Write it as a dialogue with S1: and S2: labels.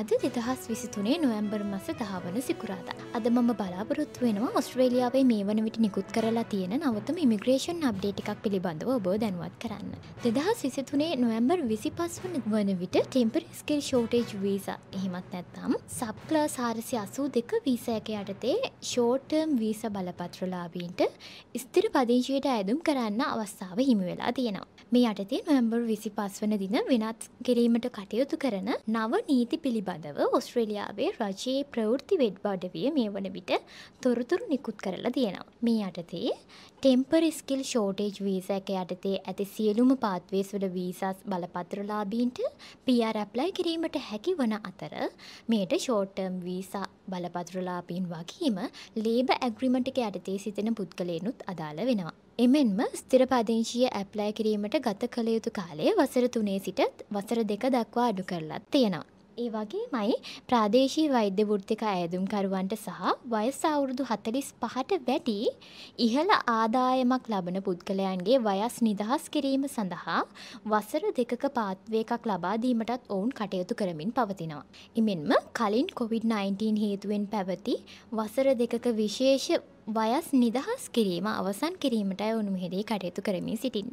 S1: අද දෙදහස් විසිතුනේ නොවැම්බර් මස දහවන සිකුරාද. අද මම බලාපොරොත් වෙනවා ඔස්ට්‍රේලියාවේ මේ වන විට නිකුත් කරලා තියෙන නවතම ඉමිග්‍රේෂන් අප්ඩේට් එකක් පිළිබඳව ඔබ දැනුවත් කරන්න. දෙදහස් විසිතුනේ නොවැම්බර් විසි පස් වන වන විට ටෙම්පරිස්කල් ෂෝටේජ් වීස එහෙමත් නැත්තම් සබ්ලා සාරසි අසූ දෙක වීසයක යටතේ ෂෝටර්ම් වීස බලපත්‍රලාබීන්ට ස්තිර පදිංශයට ඇදුම් කරන්න අවස්ථාව හිමිවෙලා තියෙනවා. මේ යටතේ නොම්බර් විසි පස් වන දින වෙනත් කිරීමට කටයුතු කරන නව නීති පිළිබඳව ඔස්ට්‍රේලියාවේ රජයේ ප්‍රවෘති වෙඩ් බඩවිය මේ වන විට තොරතුරු නිකුත් කරලා තියෙනවා. මේ යටතේ ටෙම්පරිස්කිල් ෂෝටේජ් වීසැක යටතේ ඇති සියලුම පාත්වේස් වල වීසස් බලපත්‍රලාබීන්ට පියරැප්ලයි කිරීමට හැකි වන අතර මේට ෂෝටර්ම් වීසා බලපත්‍රලාපීන් වගේම ලේබ ඇග්‍රිමටික යටතේ සිතෙන පුද්ගලයනුත් අදාළ වෙනවා. එමෙන්ම ස්තිරපදංශීය ඇප්ලෑ කිරීමට ගත කළ යුතු කාලය වසර තුනේ සිටත් වසර දෙක දක්වා අඩු කරලත් තියෙනවා. ඒ වගේමයි ප්‍රාදේශී වෛද්‍ය වෘත්තික ඇදුම්කරුවන්ට සහ වයස අවුරුදු හතලිස් පහට වැඩි ඉහළ ආදායමක් ලබන පුද්ගලයන්ගේ වයස් නිදහස් කිරීම සඳහා වසර දෙකක පාත්වයකක් ලබාදීමටත් ඔවුන් කටයුතු කරමින් පවතිනවා. එමෙන්ම කලින් කොවිD-19 හේතුවෙන් පැවති වසර දෙකක විශේෂ වයස් නිදහස් කිරීම අවසන් කිරීමටයි උනුමහෙදී කටයුතු කරමින් සිටින්.